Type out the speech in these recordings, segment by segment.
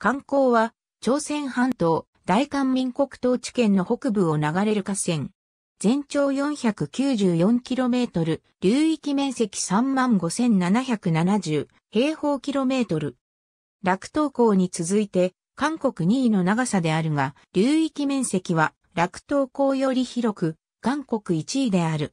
観光は、朝鮮半島、大韓民国統治圏の北部を流れる河川。全長 494km、流域面積35,770平方キロメートル。楽東港に続いて、韓国2位の長さであるが、流域面積は楽東港より広く、韓国1位である。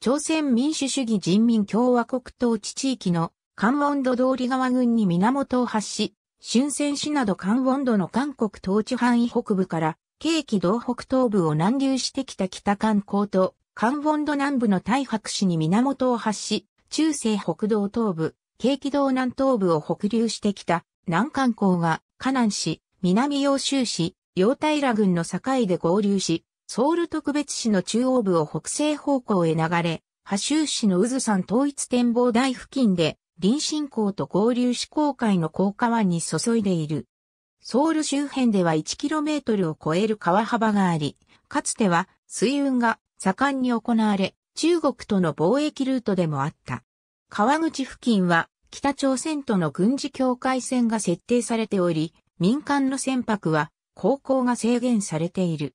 朝鮮民主主義人民共和国統治地域の関門土通川郡に源を発し、春泉市など関温度の韓国統治範囲北部から、京畿道北東部を南流してきた北関港と、関温度南部の大白市に源を発し、中西北道東部、京畿道南東部を北流してきた南関港が、河南市、南洋州市、陽平郡の境で合流し、ソウル特別市の中央部を北西方向へ流れ、波州市の渦山統一展望台付近で臨進港と合流市郊海の高湾に注いでいる。ソウル周辺では 1km を超える川幅があり、かつては水運が盛んに行われ、中国との貿易ルートでもあった。川口付近は北朝鮮との軍事境界線が設定されており、民間の船舶は航行が制限されている。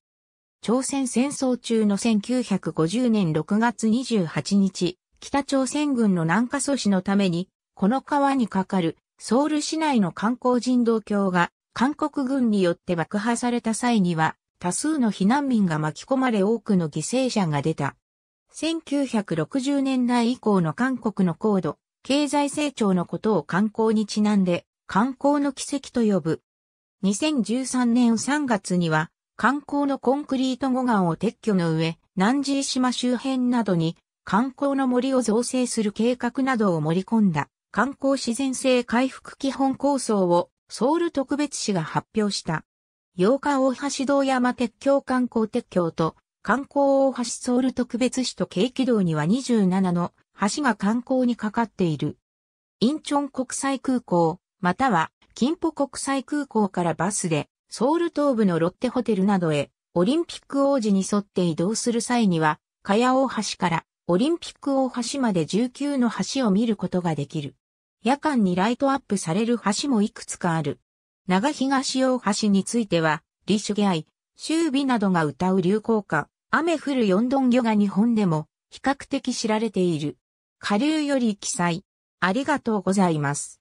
朝鮮戦争中の1950年6月28日、北朝鮮軍の南下阻止のために、この川に架かるソウル市内の観光人道橋が韓国軍によって爆破された際には多数の避難民が巻き込まれ多くの犠牲者が出た。1960年代以降の韓国の高度、経済成長のことを観光にちなんで観光の奇跡と呼ぶ。2013年3月には観光のコンクリート護岸を撤去の上、南寺島周辺などに観光の森を造成する計画などを盛り込んだ観光自然性回復基本構想をソウル特別市が発表した。8日大橋道山鉄橋観光鉄橋と観光大橋ソウル特別市と景気道には27の橋が観光にかかっている。インチョン国際空港、または金浦国際空港からバスでソウル東部のロッテホテルなどへオリンピック王子に沿って移動する際には、茅大橋からオリンピック大橋まで19の橋を見ることができる。夜間にライトアップされる橋もいくつかある。長東大橋については、リシュアイ、シュービなどが歌う流行歌、雨降る四ドン魚が日本でも比較的知られている。下流より記載。ありがとうございます。